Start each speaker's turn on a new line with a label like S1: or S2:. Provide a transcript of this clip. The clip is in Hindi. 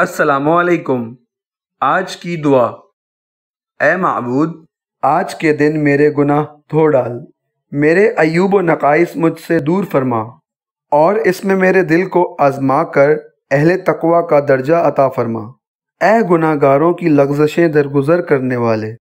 S1: असलकुम आज की दुआ ए मबूद आज के दिन मेरे गुनाह धो डाल मेरे अयूब व नकाइस मुझसे दूर फरमा और इसमें मेरे दिल को आजमा कर अहल तकवा का दर्जा अता फरमा ए गुनागारों की लग्जशें दरगुजर करने वाले